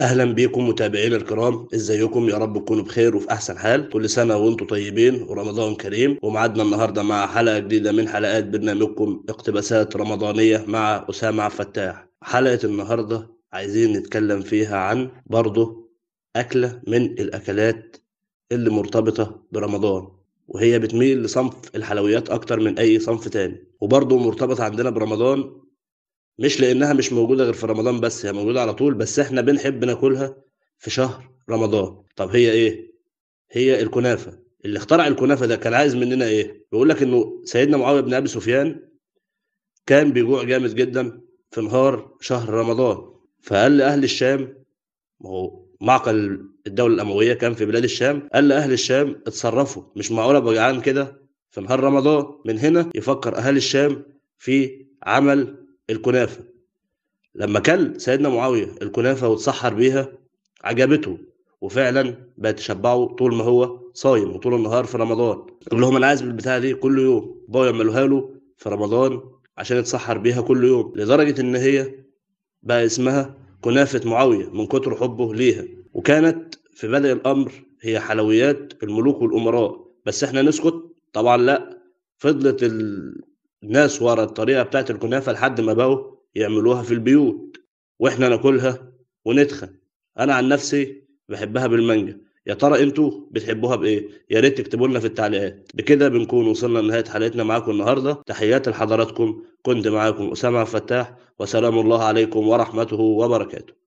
اهلا بيكم متابعينا الكرام ازيكم يا رب تكونوا بخير وفي احسن حال كل سنه وانتم طيبين ورمضان كريم ومعادنا النهارده مع حلقه جديده من حلقات برنامجكم اقتباسات رمضانيه مع اسامه فتاح حلقه النهارده عايزين نتكلم فيها عن برضه اكله من الاكلات اللي مرتبطه برمضان وهي بتميل لصنف الحلويات اكتر من اي صنف تاني وبرضه مرتبطه عندنا برمضان مش لانها مش موجوده غير في رمضان بس هي موجوده على طول بس احنا بنحب ناكلها في شهر رمضان طب هي ايه هي الكنافه اللي اخترع الكنافه ده كان عايز مننا ايه بيقول لك انه سيدنا معاويه بن ابي سفيان كان بيجوع جامد جدا في نهار شهر رمضان فقال لاهل الشام ما هو معقل الدوله الامويه كان في بلاد الشام قال لاهل الشام اتصرفوا مش معقول ابقى جعان كده في نهار رمضان من هنا يفكر اهل الشام في عمل الكنافه لما كل سيدنا معاويه الكنافه واتسحر بيها عجبته وفعلا بقت تشبعه طول ما هو صايم وطول النهار في رمضان قال لهم انا عايز بالبتاعه دي كل يوم بابا يعملوها له في رمضان عشان يتسحر بيها كل يوم لدرجه ان هي بقى اسمها كنافه معاويه من كتر حبه ليها وكانت في بدء الامر هي حلويات الملوك والامراء بس احنا نسكت طبعا لا فضلت ناس ورا الطريقه بتاعت الكنافه لحد ما بقوا يعملوها في البيوت واحنا ناكلها ونتخن انا عن نفسي بحبها بالمانجا يا ترى انتوا بتحبوها بايه يا ريت تكتبوا لنا في التعليقات بكده بنكون وصلنا لنهايه حلقتنا معاكم النهارده تحياتي لحضراتكم كنت معاكم اسامه فتاح وسلام الله عليكم ورحمته وبركاته